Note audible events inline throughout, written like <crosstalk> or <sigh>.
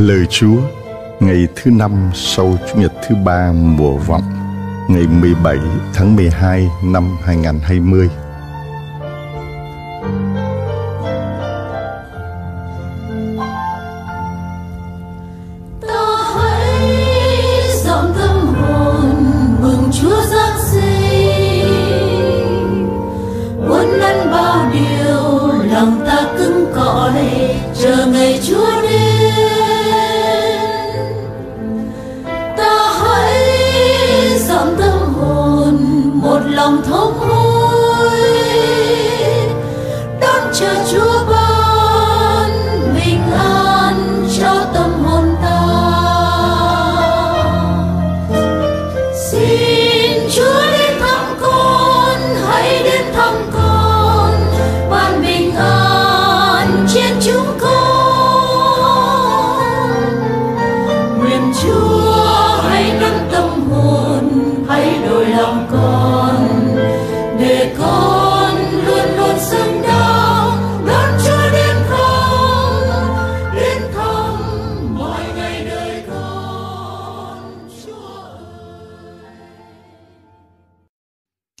Lời Chúa Ngày thứ năm sau Chủ nhật thứ ba mùa vọng Ngày 17 tháng 12 năm 2020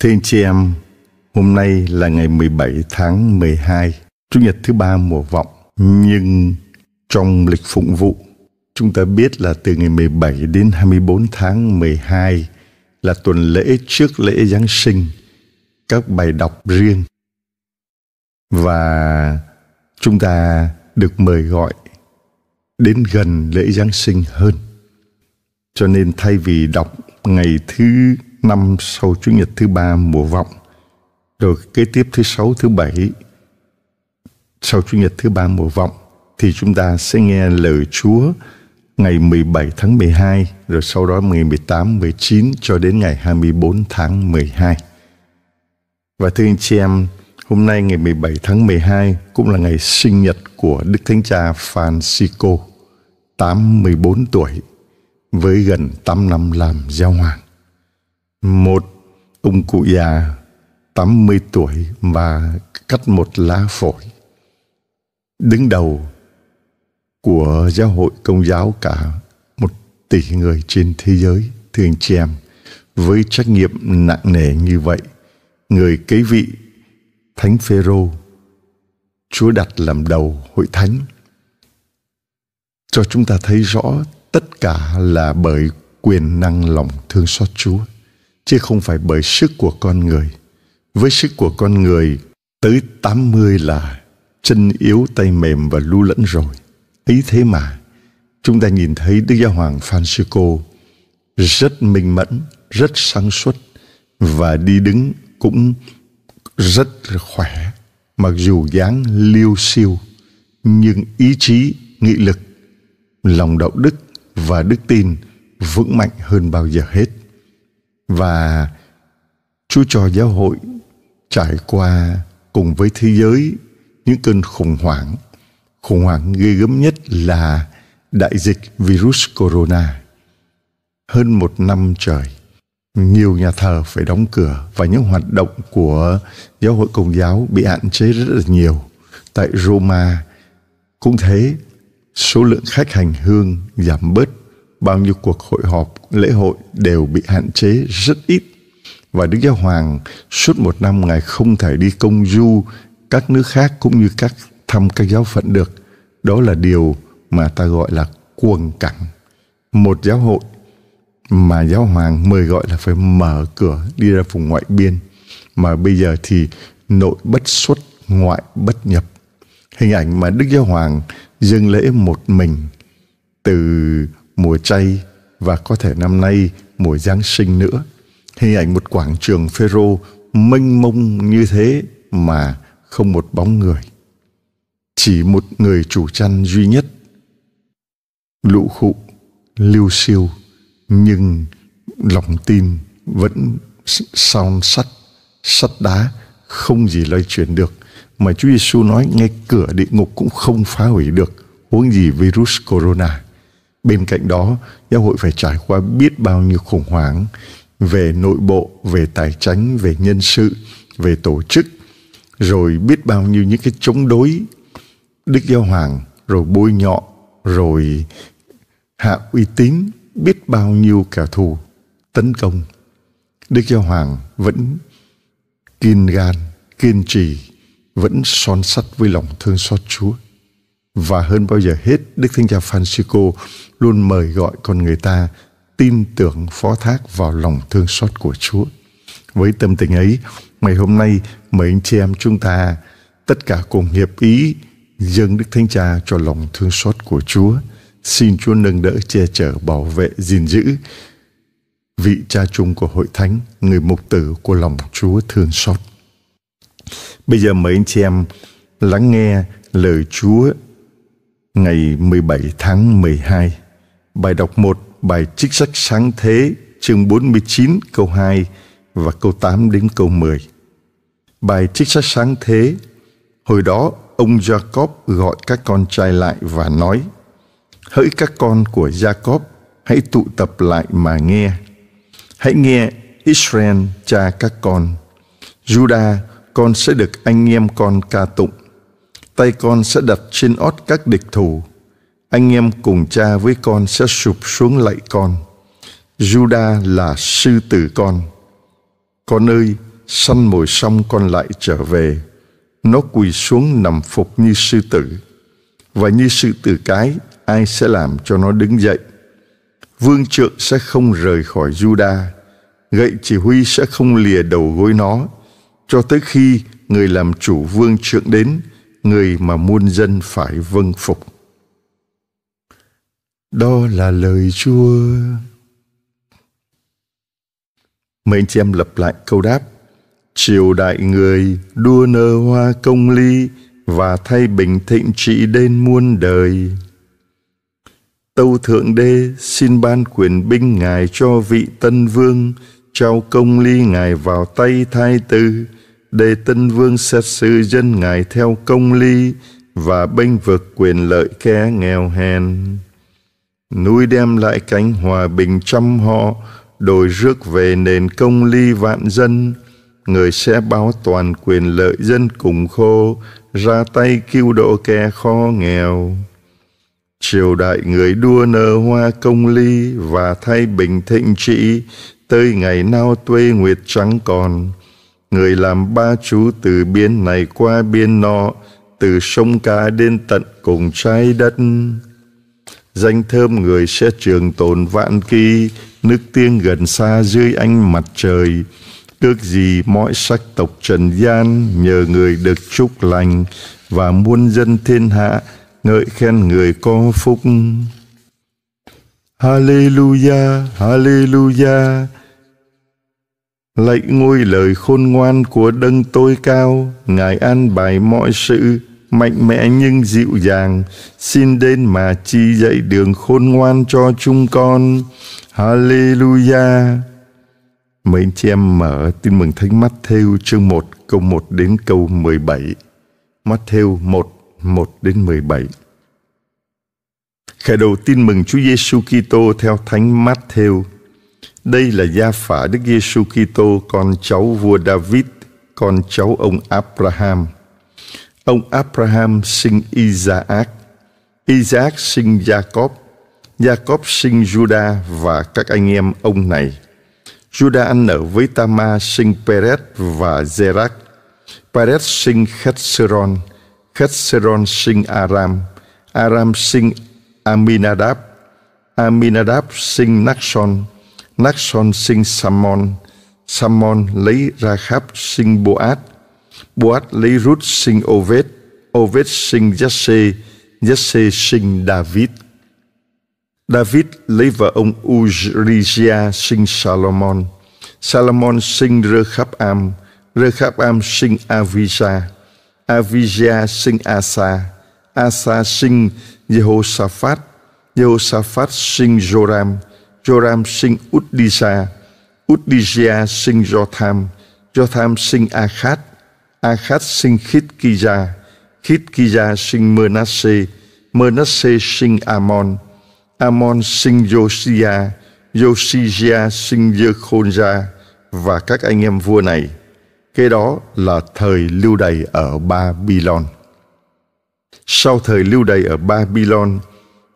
Thưa anh chị em, hôm nay là ngày 17 tháng 12, Chủ nhật thứ ba mùa vọng. Nhưng trong lịch phụng vụ, chúng ta biết là từ ngày 17 đến 24 tháng 12 là tuần lễ trước lễ Giáng sinh, các bài đọc riêng. Và chúng ta được mời gọi đến gần lễ Giáng sinh hơn. Cho nên thay vì đọc ngày thứ năm sau Chủ nhật thứ ba mùa vọng, rồi kế tiếp thứ sáu, thứ bảy sau Chủ nhật thứ ba mùa vọng thì chúng ta sẽ nghe lời Chúa ngày 17 tháng 12 rồi sau đó ngày 18, 19 cho đến ngày 24 tháng 12. Và thưa anh chị em, hôm nay ngày 17 tháng 12 cũng là ngày sinh nhật của Đức Thánh Cha Francisco, 84 tuổi với gần 8 năm làm giáo hoàng. Một ông cụ già 80 tuổi và cắt một lá phổi. Đứng đầu của giáo hội công giáo cả một tỷ người trên thế giới, thường chèm với trách nhiệm nặng nề như vậy, người kế vị Thánh Phêrô Chúa đặt làm đầu hội thánh cho chúng ta thấy rõ tất cả là bởi quyền năng lòng thương xót Chúa chứ không phải bởi sức của con người. Với sức của con người, tới 80 là chân yếu tay mềm và lưu lẫn rồi. Ý thế mà, chúng ta nhìn thấy Đức Giáo Hoàng Francisco rất minh mẫn, rất sáng suốt và đi đứng cũng rất khỏe. Mặc dù dáng liêu siêu, nhưng ý chí, nghị lực, lòng đạo đức và đức tin vững mạnh hơn bao giờ hết và Chúa cho giáo hội trải qua cùng với thế giới những cơn khủng hoảng. Khủng hoảng ghê gớm nhất là đại dịch virus corona. Hơn một năm trời, nhiều nhà thờ phải đóng cửa và những hoạt động của giáo hội công giáo bị hạn chế rất là nhiều. Tại Roma cũng thế, số lượng khách hành hương giảm bớt bao nhiêu cuộc hội họp, lễ hội đều bị hạn chế rất ít. Và Đức Giáo Hoàng suốt một năm Ngài không thể đi công du các nước khác cũng như các thăm các giáo phận được. Đó là điều mà ta gọi là cuồng cảnh. Một giáo hội mà giáo hoàng mời gọi là phải mở cửa đi ra vùng ngoại biên mà bây giờ thì nội bất xuất ngoại bất nhập hình ảnh mà đức giáo hoàng dâng lễ một mình từ mùa chay và có thể năm nay mùa Giáng sinh nữa. Hình ảnh một quảng trường Phêrô mênh mông như thế mà không một bóng người. Chỉ một người chủ chăn duy nhất. Lũ khụ, lưu siêu, nhưng lòng tin vẫn son sắt, sắt đá, không gì lay chuyển được. Mà Chúa Giêsu nói ngay cửa địa ngục cũng không phá hủy được, huống gì virus corona. Bên cạnh đó, giáo hội phải trải qua biết bao nhiêu khủng hoảng về nội bộ, về tài chính, về nhân sự, về tổ chức, rồi biết bao nhiêu những cái chống đối Đức Giáo Hoàng, rồi bôi nhọ, rồi hạ uy tín, biết bao nhiêu kẻ thù tấn công. Đức Giáo Hoàng vẫn kiên gan, kiên trì, vẫn son sắt với lòng thương xót Chúa và hơn bao giờ hết Đức Thánh Cha Francisco luôn mời gọi con người ta tin tưởng phó thác vào lòng thương xót của Chúa. Với tâm tình ấy, ngày hôm nay mời anh chị em chúng ta tất cả cùng hiệp ý dâng Đức Thánh Cha cho lòng thương xót của Chúa. Xin Chúa nâng đỡ, che chở, bảo vệ, gìn giữ vị cha chung của hội thánh, người mục tử của lòng Chúa thương xót. Bây giờ mời anh chị em lắng nghe lời Chúa ngày 17 tháng 12. Bài đọc 1, bài trích sách sáng thế, chương 49 câu 2 và câu 8 đến câu 10. Bài trích sách sáng thế, hồi đó ông Jacob gọi các con trai lại và nói: Hỡi các con của Jacob, hãy tụ tập lại mà nghe. Hãy nghe Israel cha các con. Judah, con sẽ được anh em con ca tụng tay con sẽ đặt trên ót các địch thù, Anh em cùng cha với con sẽ sụp xuống lạy con. Juda là sư tử con. Con ơi, săn mồi xong con lại trở về. Nó quỳ xuống nằm phục như sư tử. Và như sư tử cái, ai sẽ làm cho nó đứng dậy? Vương trượng sẽ không rời khỏi Juda. Gậy chỉ huy sẽ không lìa đầu gối nó. Cho tới khi người làm chủ vương trượng đến người mà muôn dân phải vâng phục đó là lời chúa mời anh chị em lặp lại câu đáp triều đại người đua nơ hoa công ly và thay bình thịnh trị đến muôn đời tâu thượng đế xin ban quyền binh ngài cho vị tân vương trao công ly ngài vào tay thái tử để tinh vương xét xử dân ngài theo công ly và bênh vực quyền lợi kẻ nghèo hèn núi đem lại cánh hòa bình trăm họ đổi rước về nền công ly vạn dân người sẽ báo toàn quyền lợi dân cùng khô ra tay cứu độ kẻ khó nghèo triều đại người đua nở hoa công ly và thay bình thịnh trị tới ngày nao tuê nguyệt trắng còn người làm ba chú từ biên này qua biên nọ, từ sông cá đến tận cùng trái đất. Danh thơm người sẽ trường tồn vạn kỳ, nước tiên gần xa dưới ánh mặt trời. Ước gì mọi sắc tộc trần gian nhờ người được chúc lành và muôn dân thiên hạ ngợi khen người có phúc. Hallelujah, Hallelujah, Lạy ngôi lời khôn ngoan của đấng tối cao, Ngài an bài mọi sự, mạnh mẽ nhưng dịu dàng, xin đến mà chi dạy đường khôn ngoan cho chúng con. Hallelujah! mời anh chị em mở tin mừng Thánh Mắt Thêu chương 1 câu 1 đến câu 17. Mắt Thêu 1, 1 đến 17. Khởi đầu tin mừng Chúa Giêsu Kitô theo Thánh Mát Thêu đây là gia phả Đức Giêsu Kitô, con cháu vua David, con cháu ông Abraham. Ông Abraham sinh Isaac, Isaac sinh Jacob, Jacob sinh Judah và các anh em ông này. Judah ăn nở với Tama sinh Peret và Zerach. Peret sinh Khetseron, Khetseron sinh Aram, Aram sinh Aminadab, Aminadab sinh Nakson, Naxon sinh Samon, Samon lấy Rahab sinh Boat, Boat lấy Ruth sinh Ovet, Ovet sinh Jesse, Jesse sinh David. David lấy vợ ông Uzrizia sinh Salomon, Salomon sinh Rechab-am, sinh Avija, Avija sinh Asa, Asa sinh Jehoshaphat, Jehoshaphat sinh Joram, Joram sinh Uddisa, Uddisia sinh Jotham, Jotham sinh Akhat, Akhat sinh Khitkija, Khitkija sinh Manasseh, Manasseh sinh Amon, Amon sinh Josia, Josia sinh Jekhonja và các anh em vua này. Kế đó là thời lưu đày ở Babylon. Sau thời lưu đày ở Babylon,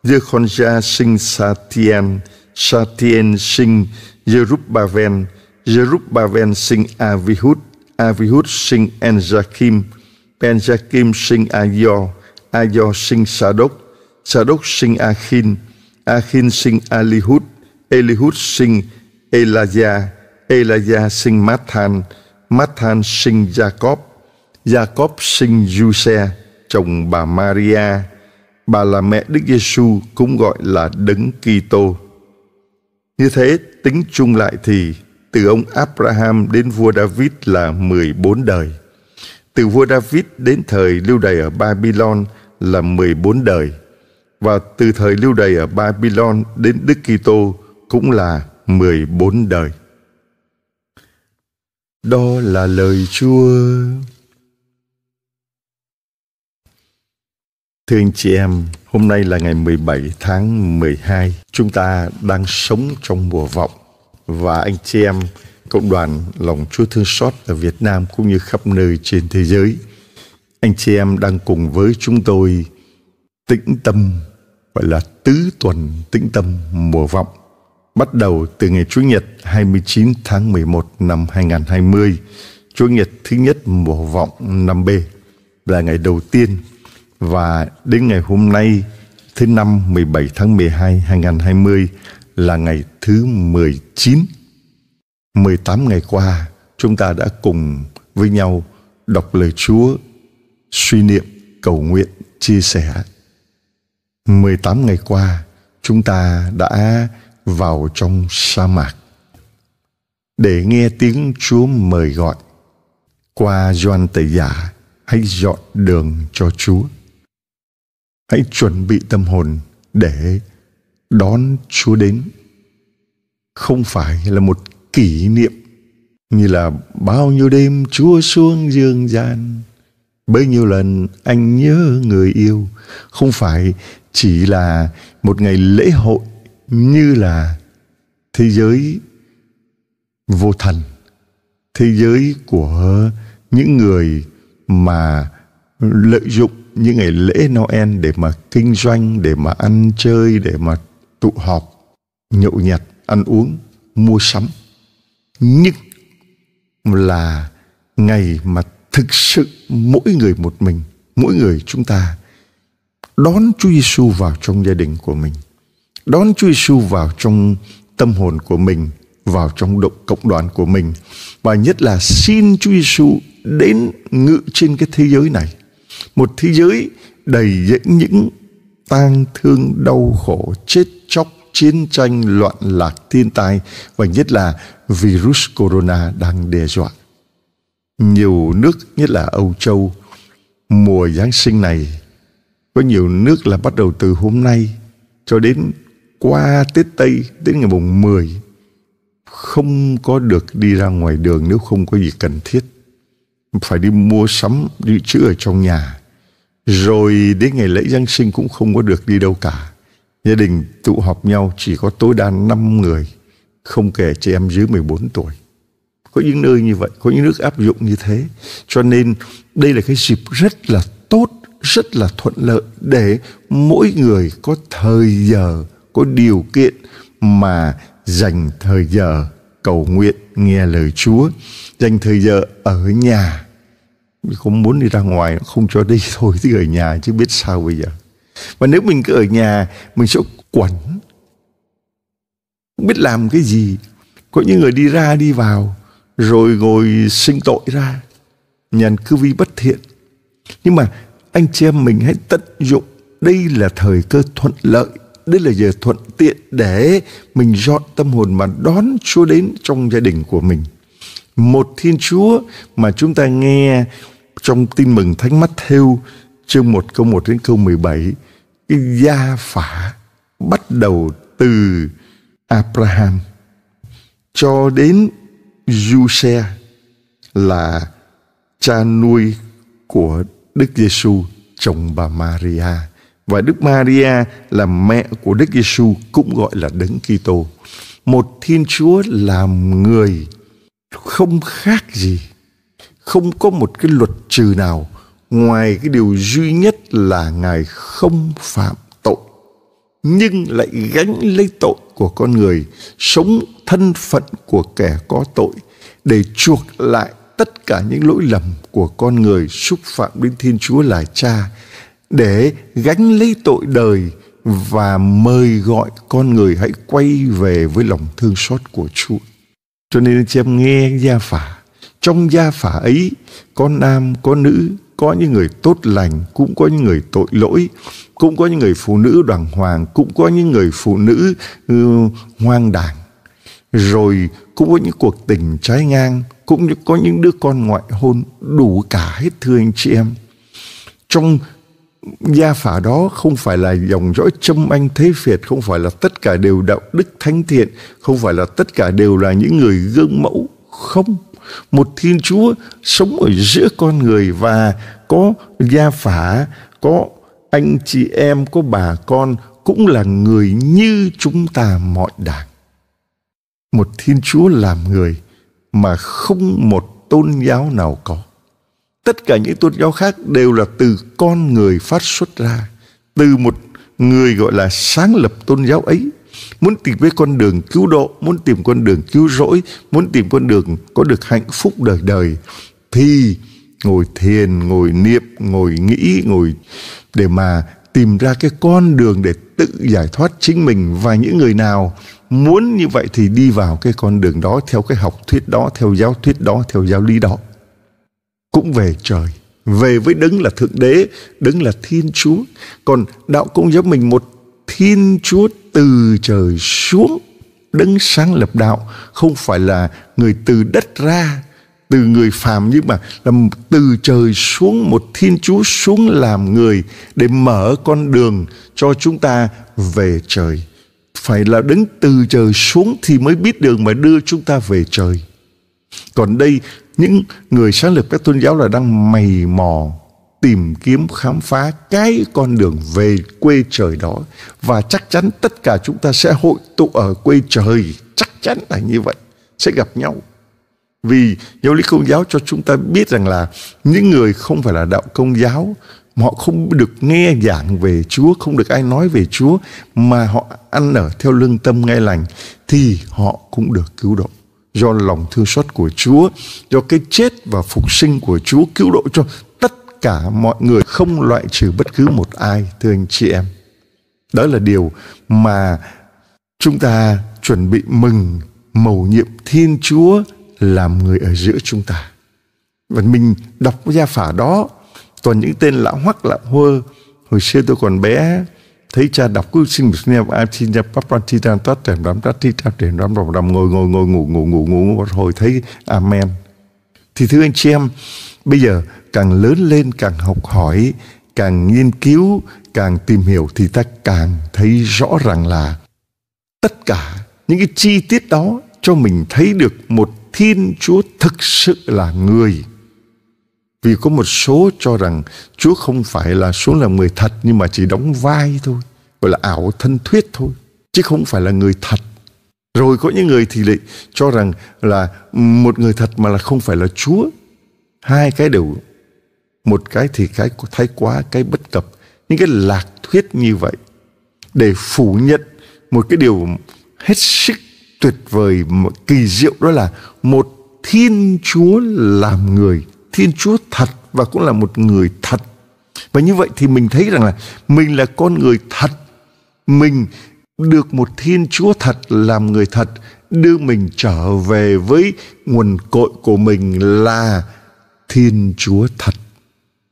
Jekhonja sinh Satian, Satien sinh Jerubbaven, Jerubbaven sinh Avihud, Avihud sinh Enjakim, Enjakim sinh Ayo, Ayo sinh Sadok, Sadok sinh Achin, Achin sinh Elihud, Elihud sinh Elijah, Elijah sinh Mathan, Mathan sinh Jacob, Jacob sinh Giuse, chồng bà Maria. Bà là mẹ Đức Giêsu cũng gọi là Đấng Kitô. Như thế, tính chung lại thì từ ông Abraham đến vua David là 14 đời. Từ vua David đến thời lưu đày ở Babylon là 14 đời. Và từ thời lưu đày ở Babylon đến Đức Kitô cũng là 14 đời. Đó là lời Chúa. Thưa anh chị em, hôm nay là ngày 17 tháng 12. Chúng ta đang sống trong mùa vọng. Và anh chị em, cộng đoàn lòng Chúa Thương Xót ở Việt Nam cũng như khắp nơi trên thế giới. Anh chị em đang cùng với chúng tôi tĩnh tâm, gọi là tứ tuần tĩnh tâm mùa vọng. Bắt đầu từ ngày Chủ nhật 29 tháng 11 năm 2020, Chủ nhật thứ nhất mùa vọng năm b là ngày đầu tiên và đến ngày hôm nay, thứ năm 17 tháng 12 2020 là ngày thứ 19. 18 ngày qua, chúng ta đã cùng với nhau đọc lời Chúa, suy niệm, cầu nguyện, chia sẻ. 18 ngày qua, chúng ta đã vào trong sa mạc để nghe tiếng Chúa mời gọi. Qua Doan Tẩy Giả, hãy dọn đường cho Chúa. Hãy chuẩn bị tâm hồn để đón Chúa đến. Không phải là một kỷ niệm như là bao nhiêu đêm Chúa xuống dương gian, bấy nhiêu lần anh nhớ người yêu, không phải chỉ là một ngày lễ hội như là thế giới vô thần, thế giới của những người mà lợi dụng những ngày lễ Noel để mà kinh doanh, để mà ăn chơi, để mà tụ họp, nhậu nhẹt, ăn uống, mua sắm. Nhưng là ngày mà thực sự mỗi người một mình, mỗi người chúng ta đón Chúa Giêsu vào trong gia đình của mình, đón Chúa Giêsu vào trong tâm hồn của mình, vào trong động cộng đoàn của mình và nhất là xin Chúa Giêsu đến ngự trên cái thế giới này một thế giới đầy những tang thương đau khổ chết chóc chiến tranh loạn lạc thiên tai và nhất là virus corona đang đe dọa nhiều nước nhất là âu châu mùa giáng sinh này có nhiều nước là bắt đầu từ hôm nay cho đến qua tết tây đến ngày mùng 10 không có được đi ra ngoài đường nếu không có gì cần thiết phải đi mua sắm đi chữ ở trong nhà rồi đến ngày lễ Giáng sinh cũng không có được đi đâu cả gia đình tụ họp nhau chỉ có tối đa 5 người không kể trẻ em dưới 14 tuổi có những nơi như vậy có những nước áp dụng như thế cho nên đây là cái dịp rất là tốt rất là thuận lợi để mỗi người có thời giờ có điều kiện mà dành thời giờ cầu nguyện nghe lời Chúa dành thời giờ ở nhà cũng muốn đi ra ngoài không cho đi thôi thì <laughs> ở nhà chứ biết sao bây giờ và nếu mình cứ ở nhà mình sẽ quẩn không biết làm cái gì có những người đi ra đi vào rồi ngồi sinh tội ra nhàn cư vi bất thiện nhưng mà anh chị em mình hãy tận dụng đây là thời cơ thuận lợi đây là giờ thuận tiện để mình dọn tâm hồn mà đón Chúa đến trong gia đình của mình. Một Thiên Chúa mà chúng ta nghe trong tin mừng Thánh Mắt Thêu chương 1 câu 1 đến câu 17 cái gia phả bắt đầu từ Abraham cho đến Giuse là cha nuôi của Đức Giêsu chồng bà Maria và Đức Maria là mẹ của Đức Giêsu cũng gọi là Đấng Kitô. Một Thiên Chúa làm người không khác gì không có một cái luật trừ nào ngoài cái điều duy nhất là ngài không phạm tội nhưng lại gánh lấy tội của con người sống thân phận của kẻ có tội để chuộc lại tất cả những lỗi lầm của con người xúc phạm đến thiên chúa là cha để gánh lấy tội đời và mời gọi con người hãy quay về với lòng thương xót của chúa cho nên anh chị em nghe gia phả trong gia phả ấy có nam có nữ có những người tốt lành cũng có những người tội lỗi cũng có những người phụ nữ đoàn hoàng cũng có những người phụ nữ uh, ừ, hoang đảng rồi cũng có những cuộc tình trái ngang cũng có những đứa con ngoại hôn đủ cả hết thưa anh chị em trong gia phả đó không phải là dòng dõi châm anh thế phiệt không phải là tất cả đều đạo đức thánh thiện không phải là tất cả đều là những người gương mẫu không một Thiên Chúa sống ở giữa con người và có gia phả, có anh chị em, có bà con cũng là người như chúng ta mọi đảng. Một Thiên Chúa làm người mà không một tôn giáo nào có. Tất cả những tôn giáo khác đều là từ con người phát xuất ra, từ một người gọi là sáng lập tôn giáo ấy muốn tìm cái con đường cứu độ muốn tìm con đường cứu rỗi muốn tìm con đường có được hạnh phúc đời đời thì ngồi thiền ngồi niệm ngồi nghĩ ngồi để mà tìm ra cái con đường để tự giải thoát chính mình và những người nào muốn như vậy thì đi vào cái con đường đó theo cái học thuyết đó theo giáo thuyết đó theo giáo lý đó cũng về trời về với đấng là thượng đế đấng là thiên chúa còn đạo công giáo mình một thiên chúa từ trời xuống đấng sáng lập đạo không phải là người từ đất ra từ người phàm nhưng mà là từ trời xuống một thiên chúa xuống làm người để mở con đường cho chúng ta về trời phải là đứng từ trời xuống thì mới biết đường mà đưa chúng ta về trời còn đây những người sáng lập các tôn giáo là đang mày mò tìm kiếm khám phá cái con đường về quê trời đó và chắc chắn tất cả chúng ta sẽ hội tụ ở quê trời chắc chắn là như vậy sẽ gặp nhau vì giáo lý công giáo cho chúng ta biết rằng là những người không phải là đạo công giáo họ không được nghe giảng về Chúa, không được ai nói về Chúa mà họ ăn ở theo lương tâm ngay lành thì họ cũng được cứu độ do lòng thương xót của Chúa, do cái chết và phục sinh của Chúa cứu độ cho cả mọi người không loại trừ bất cứ một ai thưa anh chị em đó là điều mà chúng ta chuẩn bị mừng mầu nhiệm thiên chúa làm người ở giữa chúng ta và mình đọc gia phả đó toàn những tên lão hoắc lão hơ hồi xưa tôi còn bé thấy cha đọc cứ xin một nèo ai xin ra bắp ra thi tan toát trèm đám tát thi tan trèm đám đồng đồng ngồi ngồi ngồi ngủ ngủ ngủ ngủ ngủ hồi thấy amen thì thưa anh chị em bây giờ càng lớn lên càng học hỏi càng nghiên cứu càng tìm hiểu thì ta càng thấy rõ ràng là tất cả những cái chi tiết đó cho mình thấy được một thiên chúa thực sự là người vì có một số cho rằng chúa không phải là xuống là người thật nhưng mà chỉ đóng vai thôi gọi là ảo thân thuyết thôi chứ không phải là người thật rồi có những người thì lại cho rằng là một người thật mà là không phải là chúa hai cái đều một cái thì cái thái quá cái bất cập những cái lạc thuyết như vậy để phủ nhận một cái điều hết sức tuyệt vời kỳ diệu đó là một thiên chúa làm người thiên chúa thật và cũng là một người thật và như vậy thì mình thấy rằng là mình là con người thật mình được một thiên chúa thật làm người thật đưa mình trở về với nguồn cội của mình là thiên chúa thật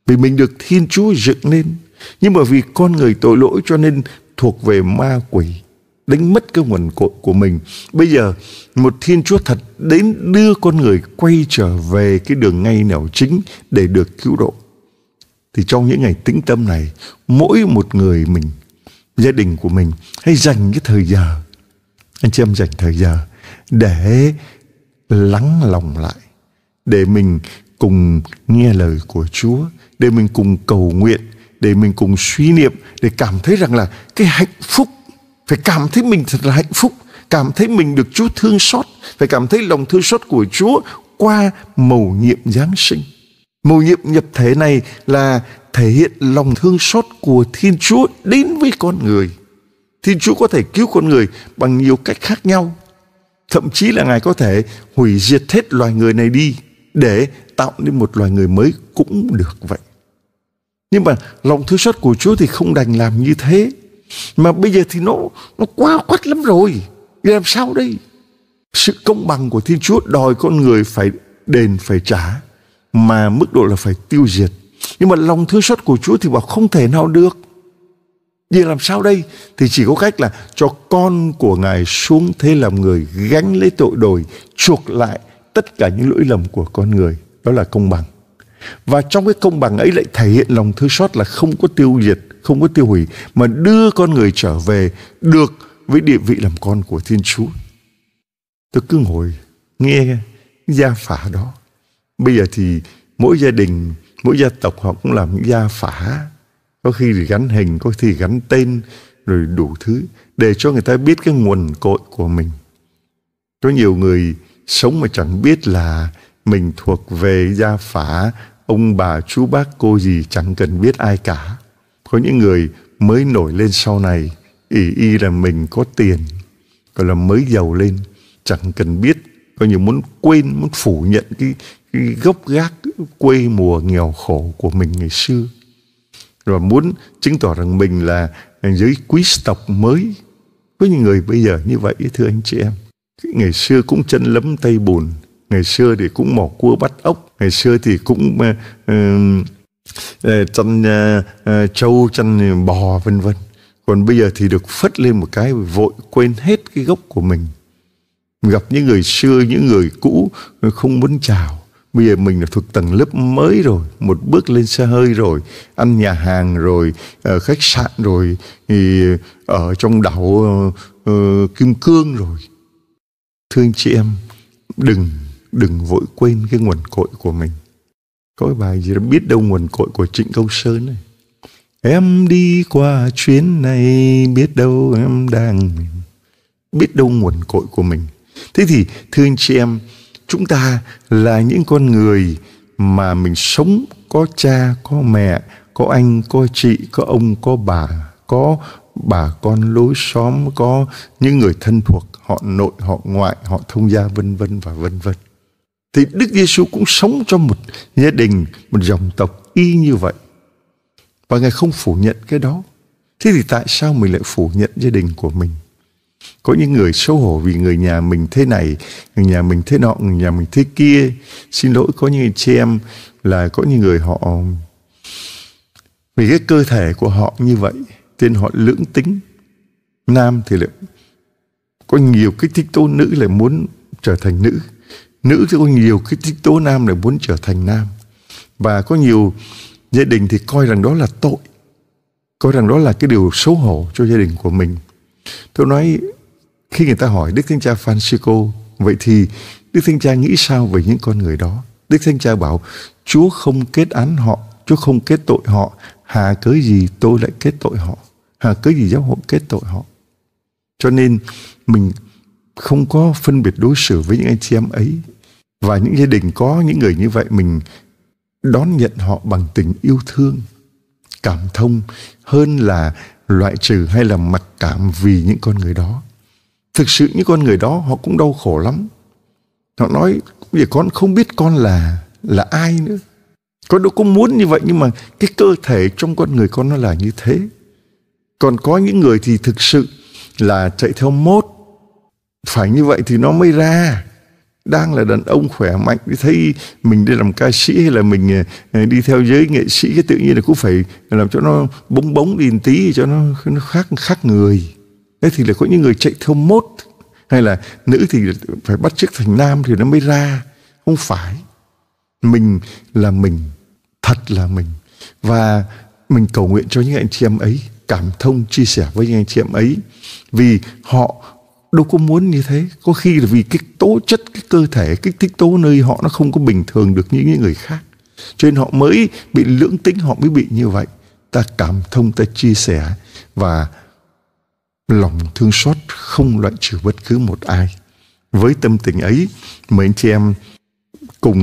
vì mình được Thiên Chúa dựng lên, nhưng mà vì con người tội lỗi cho nên thuộc về ma quỷ đánh mất cái nguồn cội của mình. Bây giờ một Thiên Chúa thật đến đưa con người quay trở về cái đường ngay nẻo chính để được cứu độ. Thì trong những ngày tĩnh tâm này, mỗi một người mình, gia đình của mình hãy dành cái thời giờ, anh chị em dành thời giờ để lắng lòng lại, để mình cùng nghe lời của Chúa, để mình cùng cầu nguyện, để mình cùng suy niệm, để cảm thấy rằng là cái hạnh phúc, phải cảm thấy mình thật là hạnh phúc, cảm thấy mình được Chúa thương xót, phải cảm thấy lòng thương xót của Chúa qua mầu nhiệm Giáng sinh. Mầu nhiệm nhập thể này là thể hiện lòng thương xót của Thiên Chúa đến với con người. Thiên Chúa có thể cứu con người bằng nhiều cách khác nhau. Thậm chí là Ngài có thể hủy diệt hết loài người này đi để tạo nên một loài người mới cũng được vậy. Nhưng mà lòng thương xót của Chúa thì không đành làm như thế. Mà bây giờ thì nó nó quá quắt lắm rồi. Làm sao đây? Sự công bằng của Thiên Chúa đòi con người phải đền phải trả mà mức độ là phải tiêu diệt. Nhưng mà lòng thương xót của Chúa thì bảo không thể nào được. Vì làm sao đây? Thì chỉ có cách là cho con của Ngài xuống thế làm người gánh lấy tội đổi, chuộc lại tất cả những lỗi lầm của con người đó là công bằng và trong cái công bằng ấy lại thể hiện lòng thương xót là không có tiêu diệt không có tiêu hủy mà đưa con người trở về được với địa vị làm con của thiên chúa tôi cứ ngồi nghe gia phả đó bây giờ thì mỗi gia đình mỗi gia tộc họ cũng làm gia phả có khi thì gắn hình có khi gắn tên rồi đủ thứ để cho người ta biết cái nguồn cội của mình có nhiều người sống mà chẳng biết là mình thuộc về gia phả, ông bà chú bác cô gì chẳng cần biết ai cả. Có những người mới nổi lên sau này, ỷ y là mình có tiền, gọi là mới giàu lên, chẳng cần biết, coi như muốn quên, muốn phủ nhận cái, cái gốc gác quê mùa nghèo khổ của mình ngày xưa. Rồi muốn chứng tỏ rằng mình là giới quý tộc mới. Có những người bây giờ như vậy thưa anh chị em ngày xưa cũng chân lấm tay bùn ngày xưa thì cũng mò cua bắt ốc ngày xưa thì cũng uh, uh, chăn uh, uh, trâu chăn bò vân vân còn bây giờ thì được phất lên một cái vội quên hết cái gốc của mình gặp những người xưa những người cũ không muốn chào bây giờ mình là thuộc tầng lớp mới rồi một bước lên xe hơi rồi ăn nhà hàng rồi ở khách sạn rồi thì ở trong đảo uh, kim cương rồi thương chị em đừng đừng vội quên cái nguồn cội của mình có cái bài gì đó biết đâu nguồn cội của trịnh công sơn này em đi qua chuyến này biết đâu em đang biết đâu nguồn cội của mình thế thì thương chị em chúng ta là những con người mà mình sống có cha có mẹ có anh có chị có ông có bà có bà con lối xóm có những người thân thuộc họ nội, họ ngoại, họ thông gia vân vân và vân vân. Thì Đức Giêsu cũng sống trong một gia đình, một dòng tộc y như vậy. Và Ngài không phủ nhận cái đó. Thế thì tại sao mình lại phủ nhận gia đình của mình? Có những người xấu hổ vì người nhà mình thế này, người nhà mình thế nọ, người nhà mình thế kia. Xin lỗi có những chị em là có những người họ vì cái cơ thể của họ như vậy, tên họ lưỡng tính. Nam thì lại có nhiều cái thích tố nữ lại muốn trở thành nữ nữ thì có nhiều cái thích tố nam lại muốn trở thành nam và có nhiều gia đình thì coi rằng đó là tội coi rằng đó là cái điều xấu hổ cho gia đình của mình tôi nói khi người ta hỏi đức thánh cha francisco vậy thì đức thánh cha nghĩ sao về những con người đó đức thánh cha bảo chúa không kết án họ chúa không kết tội họ hà cớ gì tôi lại kết tội họ hà cớ gì giáo hội kết tội họ cho nên mình không có phân biệt đối xử với những anh chị em ấy và những gia đình có những người như vậy mình đón nhận họ bằng tình yêu thương cảm thông hơn là loại trừ hay là mặc cảm vì những con người đó thực sự những con người đó họ cũng đau khổ lắm họ nói vì con không biết con là là ai nữa con đâu có muốn như vậy nhưng mà cái cơ thể trong con người con nó là như thế còn có những người thì thực sự là chạy theo mốt phải như vậy thì nó mới ra đang là đàn ông khỏe mạnh đi thấy mình đi làm ca sĩ hay là mình ờ, đi theo giới nghệ sĩ cái tự nhiên là cũng phải làm cho nó bóng bóng đi một tí cho nó, nó khác khác người thế thì là có những người chạy theo mốt hay là nữ thì phải bắt chước thành nam thì nó mới ra không phải mình là mình thật là mình và mình cầu nguyện cho những anh chị em ấy cảm thông chia sẻ với anh chị em ấy vì họ đâu có muốn như thế có khi là vì cái tố chất cái cơ thể cái thích tố nơi họ nó không có bình thường được như những người khác cho nên họ mới bị lưỡng tính họ mới bị như vậy ta cảm thông ta chia sẻ và lòng thương xót không loại trừ bất cứ một ai với tâm tình ấy mời anh chị em cùng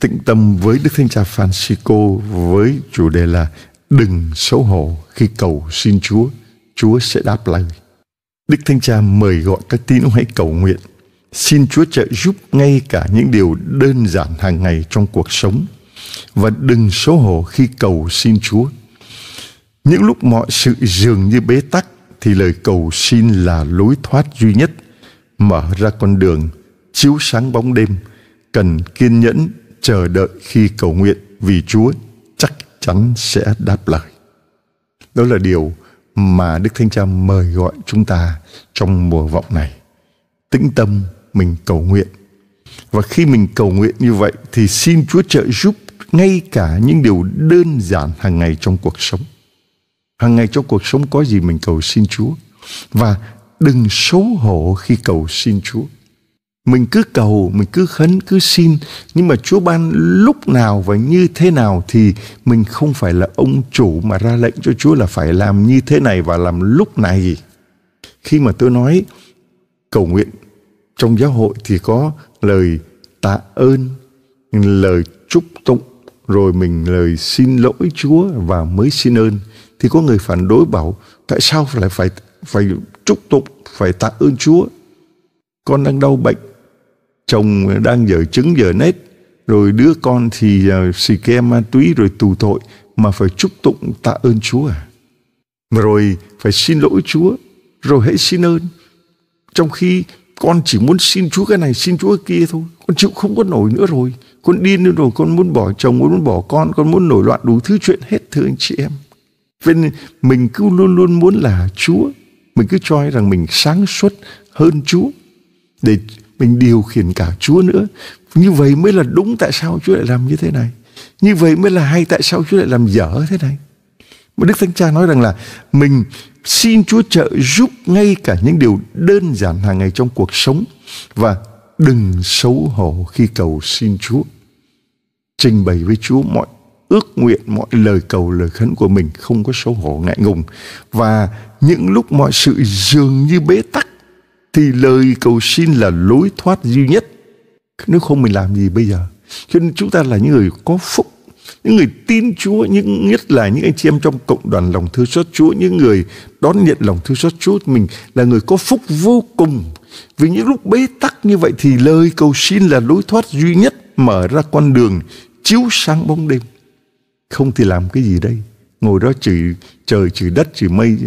tĩnh tâm với Đức Thánh Cha Francisco với chủ đề là Đừng xấu hổ khi cầu xin Chúa, Chúa sẽ đáp lời. Đức Thánh Cha mời gọi các tín hữu hãy cầu nguyện. Xin Chúa trợ giúp ngay cả những điều đơn giản hàng ngày trong cuộc sống. Và đừng xấu hổ khi cầu xin Chúa. Những lúc mọi sự dường như bế tắc thì lời cầu xin là lối thoát duy nhất, mở ra con đường, chiếu sáng bóng đêm, cần kiên nhẫn chờ đợi khi cầu nguyện vì Chúa chắn sẽ đáp lời. Đó là điều mà Đức Thánh Cha mời gọi chúng ta trong mùa vọng này. Tĩnh tâm mình cầu nguyện. Và khi mình cầu nguyện như vậy thì xin Chúa trợ giúp ngay cả những điều đơn giản hàng ngày trong cuộc sống. Hàng ngày trong cuộc sống có gì mình cầu xin Chúa. Và đừng xấu hổ khi cầu xin Chúa mình cứ cầu mình cứ khấn cứ xin nhưng mà chúa ban lúc nào và như thế nào thì mình không phải là ông chủ mà ra lệnh cho chúa là phải làm như thế này và làm lúc này khi mà tôi nói cầu nguyện trong giáo hội thì có lời tạ ơn lời chúc tụng rồi mình lời xin lỗi chúa và mới xin ơn thì có người phản đối bảo tại sao lại phải phải chúc tụng phải tạ ơn chúa con đang đau bệnh chồng đang dở trứng dở nết rồi đứa con thì à, xì ke ma túy rồi tù tội mà phải chúc tụng tạ ơn Chúa à? Rồi phải xin lỗi Chúa, rồi hãy xin ơn. Trong khi con chỉ muốn xin Chúa cái này, xin Chúa cái kia thôi. Con chịu không có nổi nữa rồi. Con điên nữa rồi, con muốn bỏ chồng, con muốn bỏ con, con muốn nổi loạn đủ thứ chuyện hết thưa anh chị em. Vậy mình cứ luôn luôn muốn là Chúa. Mình cứ cho rằng mình sáng suốt hơn Chúa. Để mình điều khiển cả Chúa nữa. Như vậy mới là đúng tại sao Chúa lại làm như thế này. Như vậy mới là hay tại sao Chúa lại làm dở thế này. Mà Đức Thánh Cha nói rằng là mình xin Chúa trợ giúp ngay cả những điều đơn giản hàng ngày trong cuộc sống và đừng xấu hổ khi cầu xin Chúa. Trình bày với Chúa mọi ước nguyện, mọi lời cầu, lời khấn của mình không có xấu hổ ngại ngùng. Và những lúc mọi sự dường như bế tắc thì lời cầu xin là lối thoát duy nhất nếu không mình làm gì bây giờ cho nên chúng ta là những người có phúc những người tin Chúa những nhất là những anh chị em trong cộng đoàn lòng thương xót Chúa những người đón nhận lòng thương xót Chúa mình là người có phúc vô cùng vì những lúc bế tắc như vậy thì lời cầu xin là lối thoát duy nhất mở ra con đường chiếu sáng bóng đêm không thì làm cái gì đây ngồi đó chỉ trời chỉ đất chỉ mây chứ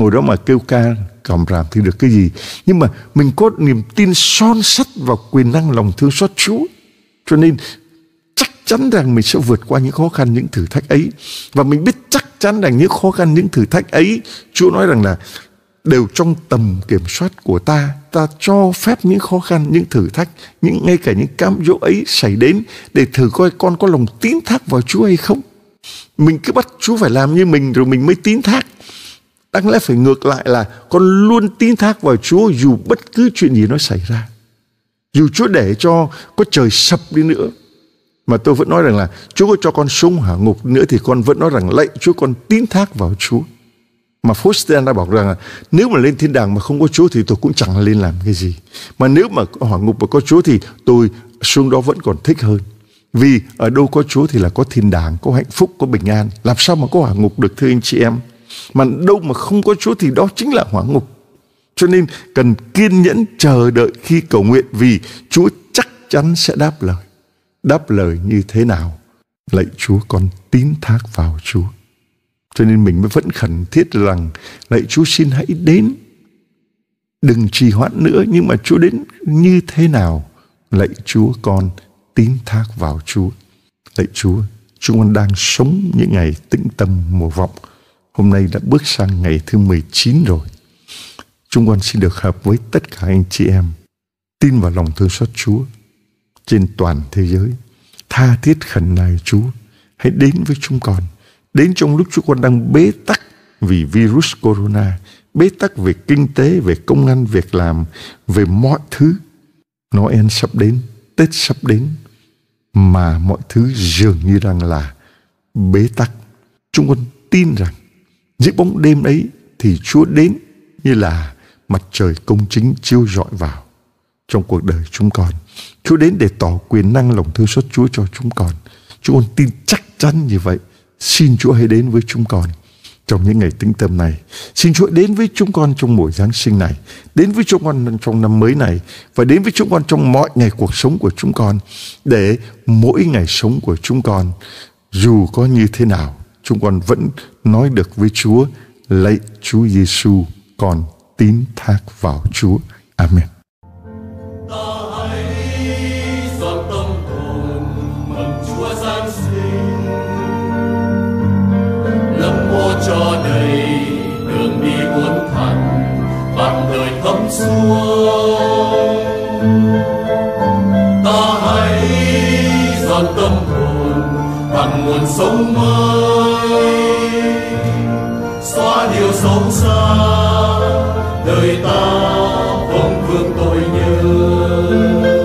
ngồi đó mà kêu ca cầm ràm thì được cái gì nhưng mà mình có niềm tin son sắt vào quyền năng lòng thương xót Chúa cho nên chắc chắn rằng mình sẽ vượt qua những khó khăn những thử thách ấy và mình biết chắc chắn rằng những khó khăn những thử thách ấy Chúa nói rằng là đều trong tầm kiểm soát của ta ta cho phép những khó khăn những thử thách những ngay cả những cám dỗ ấy xảy đến để thử coi con có lòng tín thác vào Chúa hay không mình cứ bắt Chúa phải làm như mình rồi mình mới tín thác Đáng lẽ phải ngược lại là con luôn tin thác vào Chúa dù bất cứ chuyện gì nó xảy ra. Dù Chúa để cho có trời sập đi nữa. Mà tôi vẫn nói rằng là Chúa có cho con sung hỏa ngục nữa thì con vẫn nói rằng lạy Chúa con tin thác vào Chúa. Mà Foster đã bảo rằng là nếu mà lên thiên đàng mà không có Chúa thì tôi cũng chẳng lên làm cái gì. Mà nếu mà hỏa ngục mà có Chúa thì tôi xuống đó vẫn còn thích hơn. Vì ở đâu có Chúa thì là có thiên đàng, có hạnh phúc, có bình an. Làm sao mà có hỏa ngục được thưa anh chị em? mà đâu mà không có Chúa thì đó chính là hỏa ngục. Cho nên cần kiên nhẫn chờ đợi khi cầu nguyện vì Chúa chắc chắn sẽ đáp lời. Đáp lời như thế nào? Lạy Chúa con tín thác vào Chúa. Cho nên mình mới vẫn khẩn thiết rằng lạy Chúa xin hãy đến. Đừng trì hoãn nữa nhưng mà Chúa đến như thế nào? Lạy Chúa con tín thác vào Chúa. Lạy Chúa, chúng con đang sống những ngày tĩnh tâm mùa vọng hôm nay đã bước sang ngày thứ 19 rồi. Chúng con xin được hợp với tất cả anh chị em, tin vào lòng thương xót Chúa trên toàn thế giới. Tha thiết khẩn nài Chúa, hãy đến với chúng con. Đến trong lúc chúng con đang bế tắc vì virus corona, bế tắc về kinh tế, về công an việc làm, về mọi thứ. Noel sắp đến, Tết sắp đến, mà mọi thứ dường như đang là bế tắc. Chúng con tin rằng dưới bóng đêm ấy thì Chúa đến như là mặt trời công chính chiếu rọi vào trong cuộc đời chúng con. Chúa đến để tỏ quyền năng lòng thương xót Chúa cho chúng con. Chúng con tin chắc chắn như vậy. Xin Chúa hãy đến với chúng con trong những ngày tĩnh tâm này. Xin Chúa đến với chúng con trong mùa Giáng sinh này, đến với chúng con trong năm mới này và đến với chúng con trong mọi ngày cuộc sống của chúng con để mỗi ngày sống của chúng con dù có như thế nào chúng con vẫn nói được với Chúa lạy Chúa Giêsu con tín thác vào Chúa. Amen. cho đầy đường đi cuốn thẳng bằng đời thấm xuống ta hãy dọn tâm hồn bằng nguồn sống mới xóa điều xấu xa đời ta không vương tội như.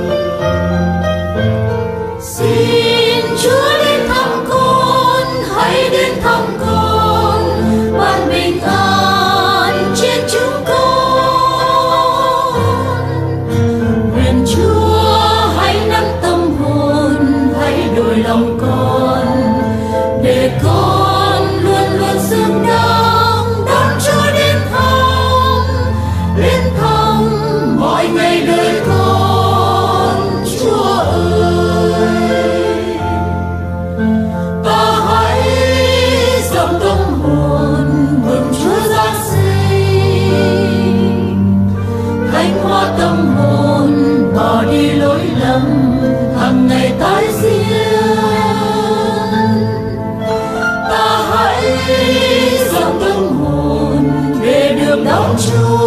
就。